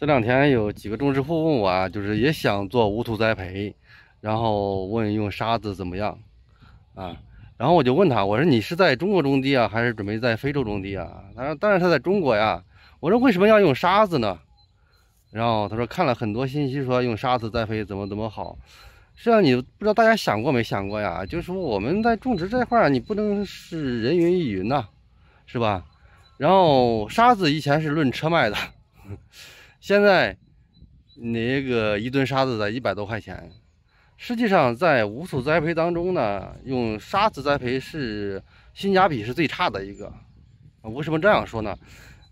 这两天有几个种植户问我啊，就是也想做无土栽培，然后问用沙子怎么样啊？然后我就问他，我说你是在中国种地啊，还是准备在非洲种地啊？他说当然他在中国呀。我说为什么要用沙子呢？然后他说看了很多信息，说用沙子栽培怎么怎么好。实际上你不知道大家想过没想过呀？就是说我们在种植这块儿，你不能是人云亦云呐，是吧？然后沙子以前是论车卖的。现在那个一吨沙子在一百多块钱，实际上在无土栽培当中呢，用沙子栽培是性价比是最差的一个。为什么这样说呢？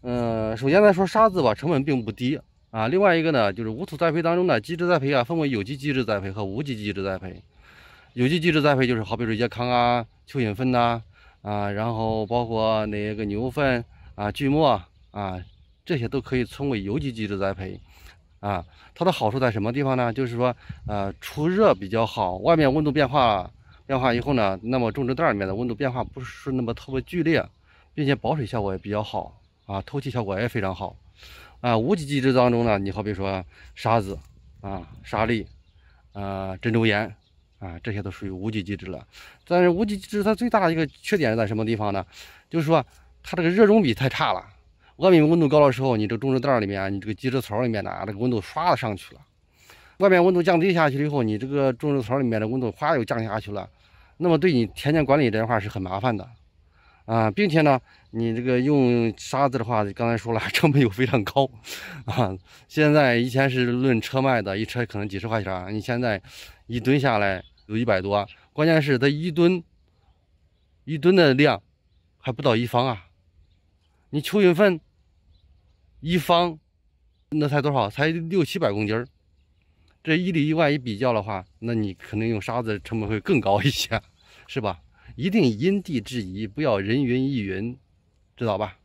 嗯，首先来说沙子吧，成本并不低啊。另外一个呢，就是无土栽培当中的基质栽培啊，分为有机基质栽培和无机基质栽培。有机基质栽培就是，好比说叶糠啊、蚯蚓粪呐啊，然后包括那个牛粪啊、锯末啊。这些都可以称为有机基质栽培，啊，它的好处在什么地方呢？就是说，呃，除热比较好，外面温度变化变化以后呢，那么种植袋里面的温度变化不是那么特别剧烈，并且保水效果也比较好，啊，透气效果也非常好，啊，无机基质当中呢，你好比说沙子啊、沙粒、呃、珍珠岩啊，这些都属于无机基质了。但是无机基质它最大的一个缺点在什么地方呢？就是说它这个热容比太差了。外面温度高的时候，你这个种植袋里面，你这个基质槽里面的这个温度唰上去了。外面温度降低下去了以后，你这个种植槽里面的温度哗又降下去了。那么对你田间管理的话是很麻烦的啊，并且呢，你这个用沙子的话，刚才说了 成本又非常高啊。现在以前是论车卖的，一车可能几十块钱，你现在一吨下来有一百多。关键是它一吨，一吨的量还不到一方啊。你蚯蚓粪。一方那才多少？才六七百公斤这一里一外一比较的话，那你可能用沙子成本会更高一些，是吧？一定因地制宜，不要人云亦云，知道吧？